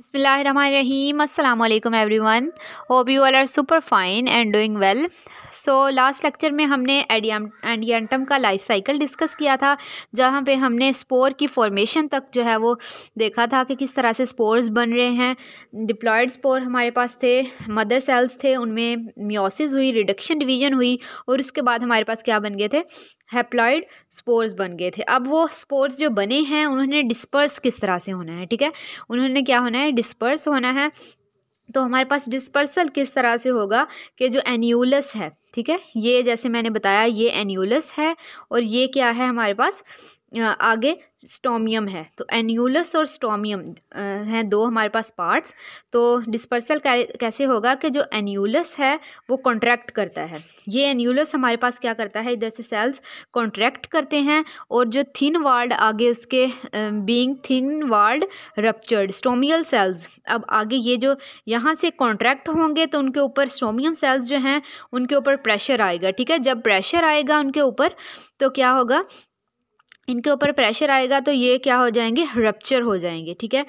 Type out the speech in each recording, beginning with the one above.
Bismillahirrahmanirrahim. Assalamu alaikum everyone. Hope you all are super fine and doing well. So last lecture में हमने idiom एंडियंटम का life cycle discuss किया था जहाँ पे हमने स्पोर की फॉर्मेशन तक जो है वो देखा था कि किस तरह से स्पोर्स बन रहे हैं डिप्लॉयड स्पोर हमारे पास थे मदर सेल्स थे उनमें म्योसिस हुई रिडक्शन डिवीजन हुई और उसके बाद हमारे पास क्या बन गए थे हैप्लॉयड स्पोर्स बन गए थे अब वो स्पोर्स जो बने हैं उन्होंने डिस्पर्स किस तरह से होना है ठीक है उन्होंने क्या होना है डिस्पर्स होना है तो हमारे पास डिस्पर्सल किस तरह से होगा कि जो एन्यूलस है ठीक है ये जैसे मैंने बताया ये एन्यूलस है और ये क्या है हमारे पास आगे स्टोमियम है तो एन्यूलस और स्टोमियम हैं दो हमारे पास पार्ट्स तो डिस्पर्सल कैसे होगा कि जो एन्यूलस है वो कॉन्ट्रैक्ट करता है ये एन्यूलस हमारे पास क्या करता है इधर से सेल्स कॉन्ट्रैक्ट करते हैं और जो थिन वार्ड आगे उसके being thin walled ruptured stomium cells अब आगे ये जो यहाँ से कॉन्ट्रैक्ट होंगे तो उनके ऊपर स्टोमियम सेल्स जो हैं उनके ऊपर प्रेशर आएगा ठीक है जब प्रेशर आएगा उनके ऊपर तो क्या होगा इनके ऊपर प्रेशर आएगा तो ये क्या हो जाएंगे रप्चर हो जाएंगे ठीक है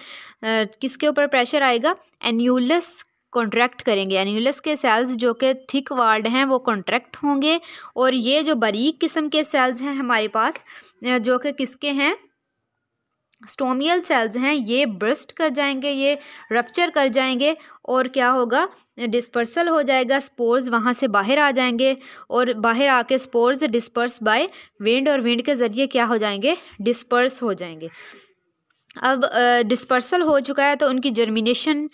किसके ऊपर प्रेशर आएगा एन्यूलस कॉन्ट्रैक्ट करेंगे एन्यूलस के सेल्स जो कि थिक वार्ड हैं वो कॉन्ट्रैक्ट होंगे और ये जो बारीक किस्म के सेल्स हैं हमारे पास जो कि किसके हैं स्टोमियल सेल्स हैं ये ब्रस्ट कर जाएंगे ये रप्चर कर जाएंगे और क्या होगा डिस्पर्सल हो जाएगा स्पोर्स वहाँ से बाहर आ जाएंगे और बाहर आके स्पोर्स डिस्पर्स बाय विंड और विंड के ज़रिए क्या हो जाएंगे डिस्पर्स हो जाएंगे अब डिस्पर्सल हो चुका है तो उनकी जर्मिनेशन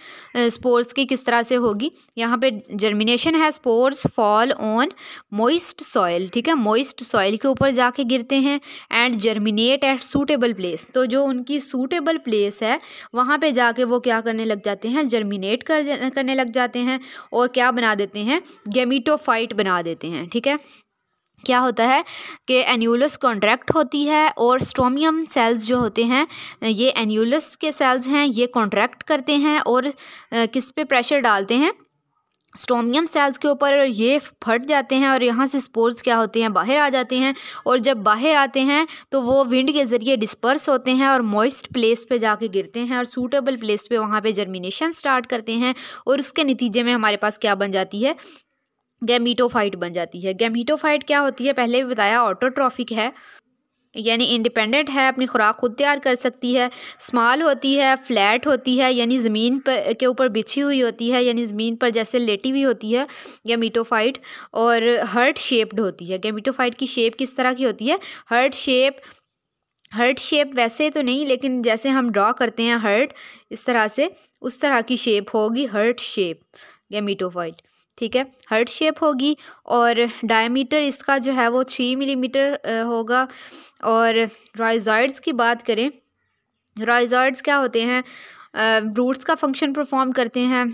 स्पोर्स की किस तरह से होगी यहाँ पे जर्मिनेशन है spores fall on moist soil ठीक है मोइस्ट सॉइल के ऊपर जाके गिरते हैं and germinate at suitable place तो जो उनकी सूटेबल प्लेस है वहाँ पे जाके वो क्या करने लग जाते हैं जर्मिनेट कर करने लग जाते हैं और क्या बना देते हैं गेमिटोफाइट बना देते हैं ठीक है क्या होता है कि एन्यूलस कॉन्ट्रैक्ट होती है और स्ट्रोमियम सेल्स जो होते हैं ये एन्यूलस के सेल्स हैं ये कॉन्ट्रैक्ट करते हैं और किस पे प्रेशर डालते हैं स्ट्रोमियम सेल्स के ऊपर ये फट जाते हैं और यहाँ से स्पोर्स क्या होते हैं बाहर आ जाते हैं और जब बाहर आते हैं तो वो विंड के ज़रिए डिस्पर्स होते हैं और मॉइस्ट प्लेस पे जाके गिरते हैं और सूटेबल प्लेस पे वहाँ पे जर्मिनेशन स्टार्ट करते हैं और उसके नतीजे में हमारे पास क्या बन जाती है गैमीटोफाइट बन जाती है गैमीटोफाइट क्या होती है पहले भी बताया ऑटोट्रॉफिक है यानी इंडिपेंडेंट है अपनी खुराक खुद तैयार कर सकती है स्मॉल होती है फ्लैट होती है यानी ज़मीन पर के ऊपर बिछी हुई होती है यानी ज़मीन पर जैसे लेटी हुई होती है गेमीटोफाइट और हर्ट शेप्ड होती है गैमिटोफाइट की शेप किस तरह की होती है हर्ट शेप हर्ट शेप वैसे तो नहीं लेकिन जैसे हम ड्रॉ करते हैं हर्ट इस तरह से उस तरह की शेप होगी हर्ट शेप गेमीटोफाइट ठीक है हर्ट शेप होगी और डायमीटर इसका जो है वो थ्री मिलीमीटर होगा और राइजाइड्स की बात करें रॉयजॉइड्स क्या होते हैं रूट्स का फंक्शन परफॉर्म करते हैं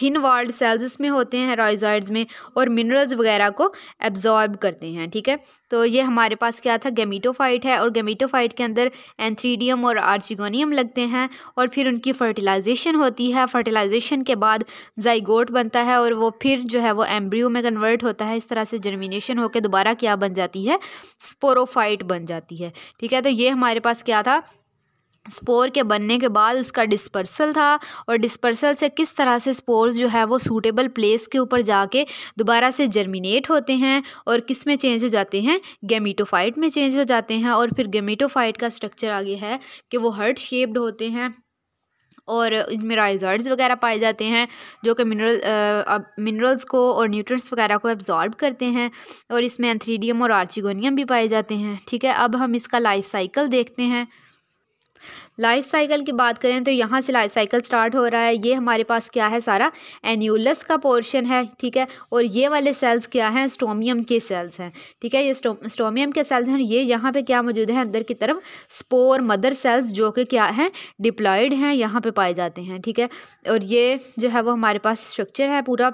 थिन वॉल्ड सेल्स इसमें होते हैं रॉयजॉइड्स में और मिनरल्स वगैरह को एब्जॉर्ब करते हैं ठीक है तो ये हमारे पास क्या था गेमीटोफाइट है और गेमीटोफाइट के अंदर एंथ्रीडियम और आर्चिगोनियम लगते हैं और फिर उनकी फर्टिलाइजेशन होती है फर्टिलाइजेशन के बाद जाइगोट बनता है और वो फिर जो है वो एम्ब्रियो में कन्वर्ट होता है इस तरह से जर्मिनेशन होकर दोबारा क्या बन जाती है स्पोरोफाइट बन जाती है ठीक है तो ये हमारे पास क्या था स्पोर के बनने के बाद उसका डिस्पर्सल था और डिस्पर्सल से किस तरह से स्पोर्स जो है वो सूटेबल प्लेस के ऊपर जाके दोबारा से जर्मिनेट होते हैं और किस में चेंज हो जाते हैं गेमीटोफाइट में चेंज हो जाते हैं और फिर गेमीटोफाइट का स्ट्रक्चर आगे है कि वो हर्ट शेप्ड होते हैं और इनमें राइजर्ड्स वगैरह पाए जाते हैं जो कि मिनरल मिनरल्स को और न्यूट्रंट्स वगैरह को एब्जॉर्ब करते हैं और इसमें एंथ्रीडियम और आर्चिगोनियम भी पाए जाते हैं ठीक है अब हम इसका लाइफ साइकिल देखते हैं लाइफ साइकिल की बात करें तो यहाँ से लाइफ साइकिल स्टार्ट हो रहा है ये हमारे पास क्या है सारा एन्यूलस का पोर्शन है ठीक है और ये वाले सेल्स क्या हैं स्टोमियम के सेल्स हैं ठीक है ये स्टोमियम के सेल्स हैं ये यहाँ पे क्या मौजूद है अंदर की तरफ स्पोर मदर सेल्स जो कि क्या हैं डिप्लॉयड हैं यहाँ पर पाए जाते हैं ठीक है और ये जो है वो हमारे पास स्ट्रक्चर है पूरा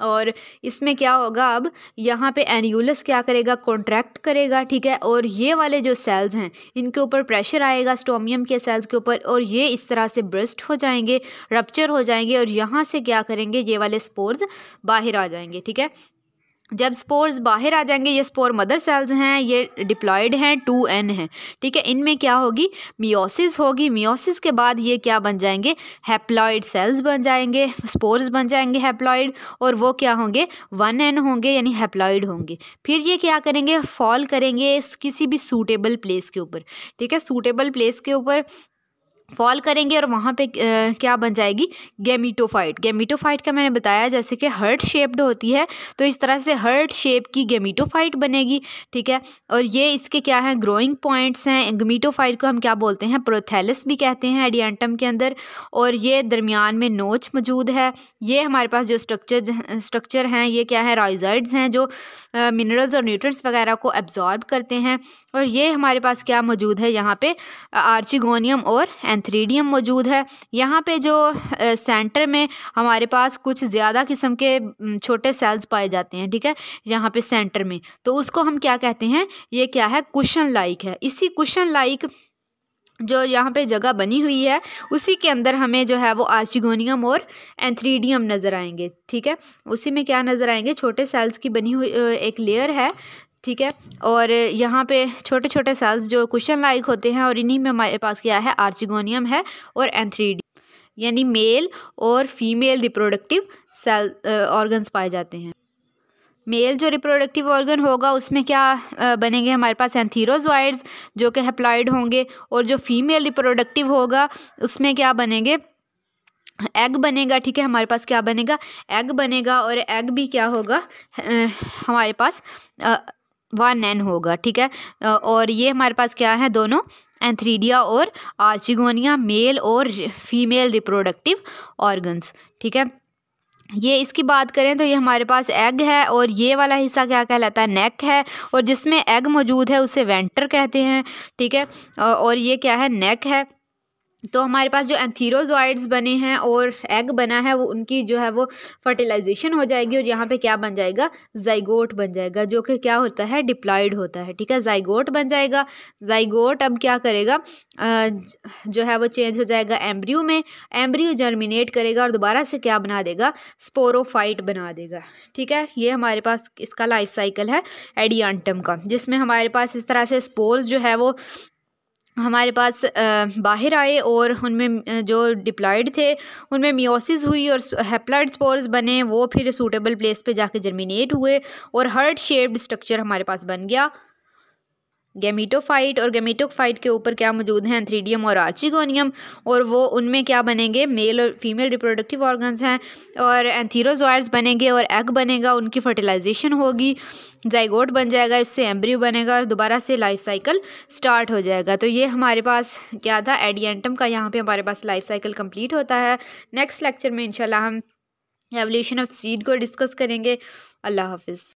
और इसमें क्या होगा अब यहाँ पे एन्यूलस क्या करेगा कॉन्ट्रैक्ट करेगा ठीक है और ये वाले जो सेल्स हैं इनके ऊपर प्रेशर आएगा स्टोमियम के सेल्स के ऊपर और ये इस तरह से ब्रस्ट हो जाएंगे रप्चर हो जाएंगे और यहाँ से क्या करेंगे ये वाले स्पोर्स बाहर आ जाएंगे ठीक है जब स्पोर्स बाहर आ जाएंगे ये स्पोर मदर सेल्स हैं ये डिप्लॉयड हैं टू एन हैं ठीक है इनमें क्या होगी मियोसिस होगी मियोसिस के बाद ये क्या बन जाएंगे हैप्लॉयड सेल्स बन जाएंगे स्पोर्स बन जाएंगे हैप्लॉयड और वो क्या होंगे वन एन होंगे यानी हैप्लॉयड होंगे फिर ये क्या करेंगे फॉल करेंगे किसी भी सूटेबल प्लेस के ऊपर ठीक है सूटेबल प्लेस के ऊपर फॉल करेंगे और वहाँ पे क्या बन जाएगी गेमीटोफाइट गेमीटोफाइट का मैंने बताया जैसे कि हर्ट शेप्ड होती है तो इस तरह से हर्ट शेप की गेमीटोफाइट बनेगी ठीक है और ये इसके क्या हैं ग्रोइंग पॉइंट्स हैं गमीटोफाइट को हम क्या बोलते हैं प्रोथेलिस भी कहते हैं एडियंटम के अंदर और ये दरमियान में नोच मौजूद है ये हमारे पास जो स्ट्रक्चर स्ट्रक्चर हैं ये क्या है रॉइजाइड्स हैं जो मिनरल्स और न्यूट्रंस वगैरह को एब्जॉर्ब करते हैं और ये हमारे पास क्या मौजूद है यहाँ पे आर्चिगोनियम और एन एंथ्रीडियम मौजूद है यहाँ पे जो सेंटर में हमारे पास कुछ ज़्यादा किस्म के छोटे सेल्स पाए जाते हैं ठीक है यहाँ पे सेंटर में तो उसको हम क्या कहते हैं ये क्या है कुशन लाइक है इसी कुशन लाइक जो यहाँ पे जगह बनी हुई है उसी के अंदर हमें जो है वो आर्चिगोनियम और एंथ्रीडियम नज़र आएंगे ठीक है उसी में क्या नज़र आएंगे छोटे सेल्स की बनी हुई एक लेयर है ठीक है और यहाँ पे छोटे छोटे सेल्स जो क्वेश्चन लाइक होते हैं और इन्हीं में हमारे पास क्या है आर्चिगोनियम है और एंथ्रीडी यानी मेल और फीमेल रिप्रोडक्टिव सेल ऑर्गन्स पाए जाते हैं मेल जो रिप्रोडक्टिव ऑर्गन होगा उसमें क्या बनेंगे हमारे पास एंथीरोजॉइड्स जो कि हेप्लॉइड होंगे और जो फीमेल रिप्रोडक्टिव होगा उसमें क्या बनेंगे एग बनेगा ठीक है हमारे पास क्या बनेगा एग बनेगा और एग भी क्या होगा हमारे पास वन एन होगा ठीक है और ये हमारे पास क्या है दोनों एंथ्रीडिया और आर्चिगोनिया मेल और फीमेल रिप्रोडक्टिव ऑर्गन्स ठीक है ये इसकी बात करें तो ये हमारे पास एग है और ये वाला हिस्सा क्या कहलाता है नेक है और जिसमें एग मौजूद है उसे वेंटर कहते हैं ठीक है और ये क्या है नेक है तो हमारे पास जो एंथीरोजॉइड्स बने हैं और एग बना है वो उनकी जो है वो फर्टिलाइजेशन हो जाएगी और यहाँ पे क्या बन जाएगा जाइगोट बन जाएगा जो कि क्या होता है डिप्लॉयड होता है ठीक है जाइगोट बन जाएगा जाइगोट अब क्या करेगा जो है वो चेंज हो जाएगा एम्ब्रियो में एम्ब्रियो जर्मिनेट करेगा और दोबारा से क्या बना देगा स्पोरोफाइट बना देगा ठीक है ये हमारे पास इसका लाइफ साइकिल है एडियांटम का जिसमें हमारे पास इस तरह से स्पोर्स जो है वो हमारे पास बाहर आए और उनमें जो डिप्लॉयड थे उनमें मियोसिस हुई और हेप्लाइड स्पोर्स बने वो फिर सूटेबल प्लेस पे जाके जर्मिनेट हुए और हर्ट शेप्ड स्ट्रक्चर हमारे पास बन गया गेमीटोफाइट और गेमीटोफाइट के ऊपर क्या मौजूद हैं थ्रीडियम और आर्चिगोनियम और वो उनमें क्या बनेंगे मेल और फीमेल रिप्रोडक्टिव ऑर्गन्स हैं और एंथीरोजॉयर्स बनेंगे और एग बनेगा उनकी फर्टिलाइजेशन होगी जाइगोट बन जाएगा इससे एम्ब्रियो बनेगा और दोबारा से लाइफ साइकिल स्टार्ट हो जाएगा तो ये हमारे पास क्या था एडियंटम का यहाँ पर हमारे पास लाइफ साइकिल कम्प्लीट होता है नेक्स्ट लेक्चर में इनशाला हम एवोल्यूशन ऑफ सीड को डिस्कस करेंगे अल्लाह हाफिज़